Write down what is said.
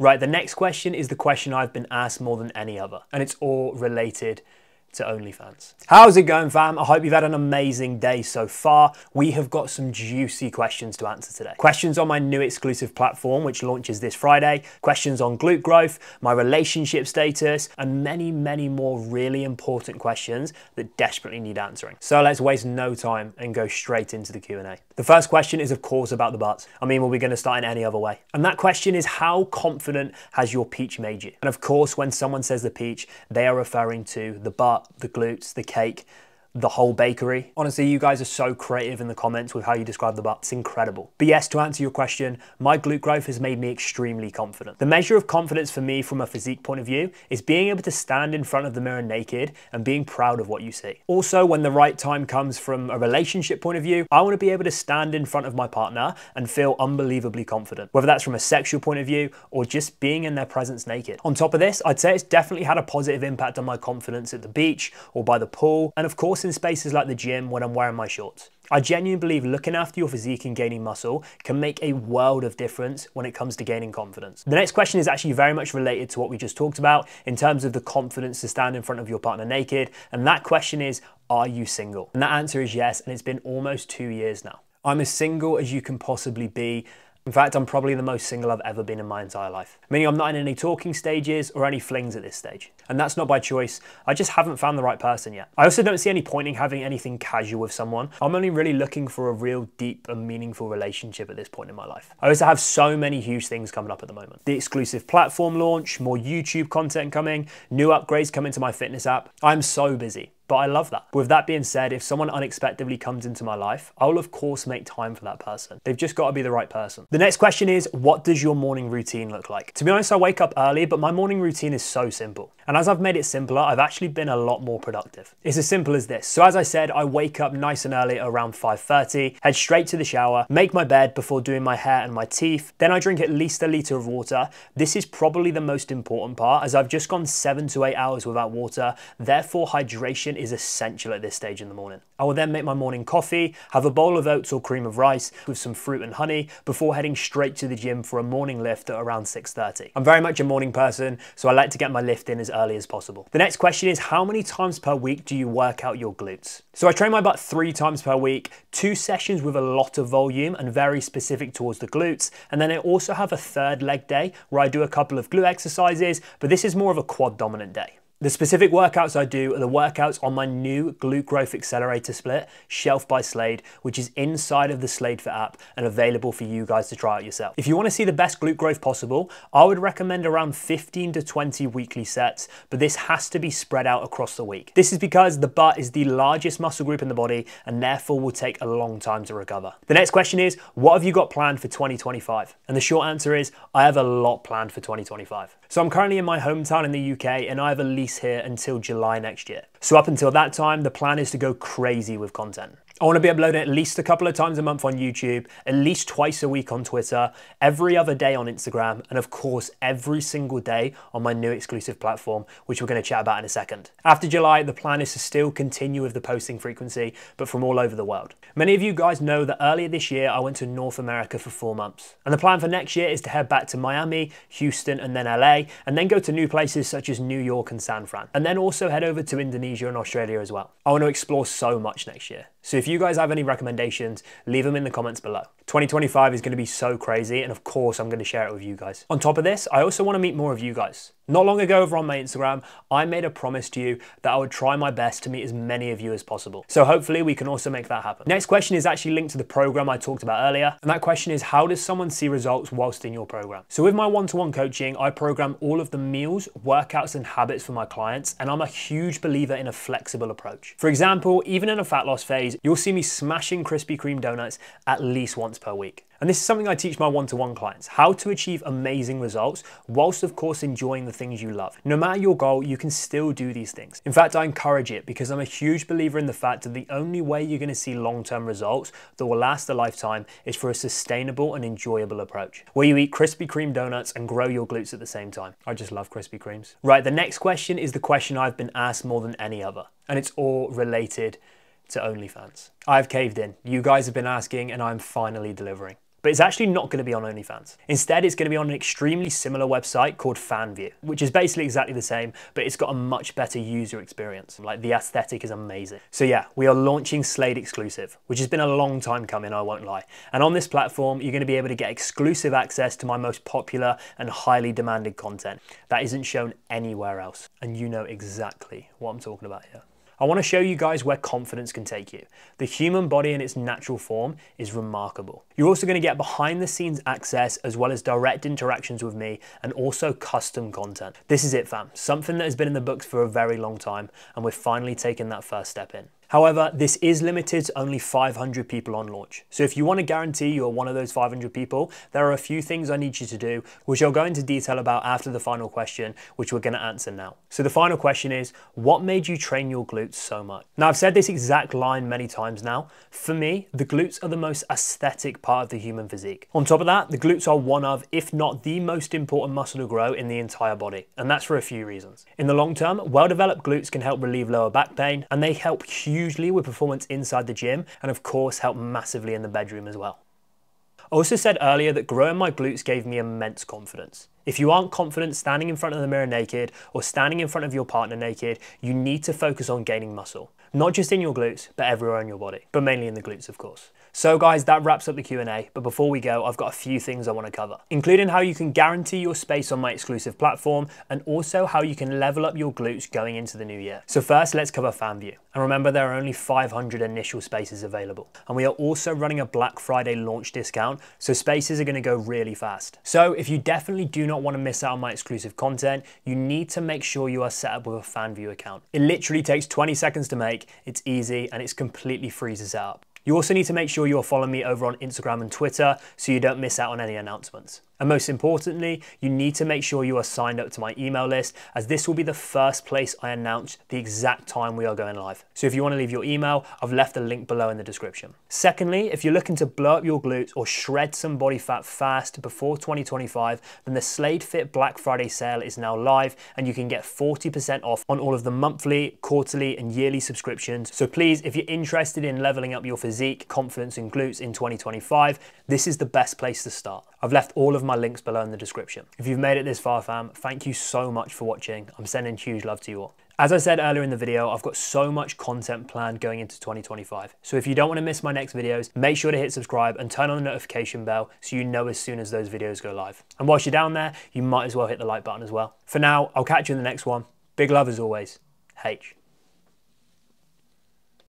Right, the next question is the question I've been asked more than any other, and it's all related to OnlyFans. How's it going, fam? I hope you've had an amazing day so far. We have got some juicy questions to answer today. Questions on my new exclusive platform, which launches this Friday, questions on glute growth, my relationship status, and many, many more really important questions that desperately need answering. So let's waste no time and go straight into the Q&A. The first question is, of course, about the butts. I mean, were we going to start in any other way? And that question is, how confident has your peach made you? And of course, when someone says the peach, they are referring to the butt the glutes, the cake, the whole bakery. Honestly, you guys are so creative in the comments with how you describe the butt. It's incredible. But yes, to answer your question, my glute growth has made me extremely confident. The measure of confidence for me from a physique point of view is being able to stand in front of the mirror naked and being proud of what you see. Also, when the right time comes from a relationship point of view, I want to be able to stand in front of my partner and feel unbelievably confident, whether that's from a sexual point of view or just being in their presence naked. On top of this, I'd say it's definitely had a positive impact on my confidence at the beach or by the pool. And of course, course in spaces like the gym when I'm wearing my shorts. I genuinely believe looking after your physique and gaining muscle can make a world of difference when it comes to gaining confidence. The next question is actually very much related to what we just talked about in terms of the confidence to stand in front of your partner naked. And that question is, are you single? And the answer is yes, and it's been almost two years now. I'm as single as you can possibly be. In fact, I'm probably the most single I've ever been in my entire life, meaning I'm not in any talking stages or any flings at this stage. And that's not by choice, I just haven't found the right person yet. I also don't see any point in having anything casual with someone. I'm only really looking for a real deep and meaningful relationship at this point in my life. I also have so many huge things coming up at the moment. The exclusive platform launch, more YouTube content coming, new upgrades coming to my fitness app. I'm so busy. But I love that. With that being said, if someone unexpectedly comes into my life, I'll of course make time for that person. They've just got to be the right person. The next question is, what does your morning routine look like? To be honest, I wake up early, but my morning routine is so simple. And as I've made it simpler, I've actually been a lot more productive. It's as simple as this. So as I said, I wake up nice and early around 5.30, head straight to the shower, make my bed before doing my hair and my teeth. Then I drink at least a litre of water. This is probably the most important part as I've just gone seven to eight hours without water. Therefore, hydration is essential at this stage in the morning. I will then make my morning coffee, have a bowl of oats or cream of rice with some fruit and honey before heading straight to the gym for a morning lift at around 6.30. I'm very much a morning person, so I like to get my lift in as early as possible. The next question is how many times per week do you work out your glutes? So I train my butt three times per week, two sessions with a lot of volume and very specific towards the glutes, and then I also have a third leg day where I do a couple of glute exercises, but this is more of a quad dominant day. The specific workouts I do are the workouts on my new Glute Growth Accelerator split, Shelf by Slade, which is inside of the Slade for app and available for you guys to try out yourself. If you wanna see the best glute growth possible, I would recommend around 15 to 20 weekly sets, but this has to be spread out across the week. This is because the butt is the largest muscle group in the body and therefore will take a long time to recover. The next question is, what have you got planned for 2025? And the short answer is, I have a lot planned for 2025. So I'm currently in my hometown in the UK and I have a release here until July next year. So up until that time, the plan is to go crazy with content. I want to be uploading at least a couple of times a month on YouTube, at least twice a week on Twitter, every other day on Instagram, and of course, every single day on my new exclusive platform, which we're going to chat about in a second. After July, the plan is to still continue with the posting frequency, but from all over the world. Many of you guys know that earlier this year, I went to North America for four months. And the plan for next year is to head back to Miami, Houston, and then LA, and then go to new places such as New York and San Fran. And then also head over to Indonesia and Australia as well. I want to explore so much next year. So if you guys have any recommendations, leave them in the comments below. 2025 is going to be so crazy, and of course, I'm going to share it with you guys. On top of this, I also want to meet more of you guys. Not long ago over on my Instagram, I made a promise to you that I would try my best to meet as many of you as possible. So hopefully we can also make that happen. Next question is actually linked to the program I talked about earlier. And that question is how does someone see results whilst in your program? So with my one-to-one -one coaching, I program all of the meals, workouts, and habits for my clients. And I'm a huge believer in a flexible approach. For example, even in a fat loss phase, you'll see me smashing Krispy Kreme donuts at least once per week. And this is something I teach my one-to-one -one clients, how to achieve amazing results whilst of course enjoying the things you love. No matter your goal, you can still do these things. In fact, I encourage it because I'm a huge believer in the fact that the only way you're gonna see long-term results that will last a lifetime is for a sustainable and enjoyable approach, where you eat Krispy Kreme donuts and grow your glutes at the same time. I just love Krispy Kremes. Right, the next question is the question I've been asked more than any other, and it's all related to OnlyFans. I've caved in. You guys have been asking and I'm finally delivering. But it's actually not going to be on OnlyFans. Instead, it's going to be on an extremely similar website called FanView, which is basically exactly the same, but it's got a much better user experience. Like the aesthetic is amazing. So yeah, we are launching Slade Exclusive, which has been a long time coming, I won't lie. And on this platform, you're going to be able to get exclusive access to my most popular and highly demanded content that isn't shown anywhere else. And you know exactly what I'm talking about here. I want to show you guys where confidence can take you. The human body in its natural form is remarkable. You're also going to get behind the scenes access as well as direct interactions with me and also custom content. This is it fam, something that has been in the books for a very long time and we're finally taking that first step in. However, this is limited to only 500 people on launch. So if you want to guarantee you're one of those 500 people, there are a few things I need you to do, which I'll go into detail about after the final question, which we're going to answer now. So the final question is, what made you train your glutes so much? Now I've said this exact line many times now. For me, the glutes are the most aesthetic part of the human physique. On top of that, the glutes are one of, if not the most important muscle to grow in the entire body. And that's for a few reasons. In the long term, well-developed glutes can help relieve lower back pain, and they help huge usually with performance inside the gym and of course help massively in the bedroom as well. I also said earlier that growing my glutes gave me immense confidence. If you aren't confident standing in front of the mirror naked or standing in front of your partner naked, you need to focus on gaining muscle not just in your glutes, but everywhere in your body, but mainly in the glutes, of course. So guys, that wraps up the Q&A, but before we go, I've got a few things I wanna cover, including how you can guarantee your space on my exclusive platform, and also how you can level up your glutes going into the new year. So first, let's cover FanView. And remember, there are only 500 initial spaces available. And we are also running a Black Friday launch discount, so spaces are gonna go really fast. So if you definitely do not wanna miss out on my exclusive content, you need to make sure you are set up with a FanView account. It literally takes 20 seconds to make, make, it's easy and it's completely freezes up. You also need to make sure you're following me over on Instagram and Twitter so you don't miss out on any announcements. And most importantly, you need to make sure you are signed up to my email list as this will be the first place I announce the exact time we are going live. So if you wanna leave your email, I've left the link below in the description. Secondly, if you're looking to blow up your glutes or shred some body fat fast before 2025, then the Slade Fit Black Friday sale is now live and you can get 40% off on all of the monthly, quarterly, and yearly subscriptions. So please, if you're interested in leveling up your physique, physique, confidence and glutes in 2025, this is the best place to start. I've left all of my links below in the description. If you've made it this far fam, thank you so much for watching. I'm sending huge love to you all. As I said earlier in the video, I've got so much content planned going into 2025. So if you don't wanna miss my next videos, make sure to hit subscribe and turn on the notification bell so you know as soon as those videos go live. And whilst you're down there, you might as well hit the like button as well. For now, I'll catch you in the next one. Big love as always, H.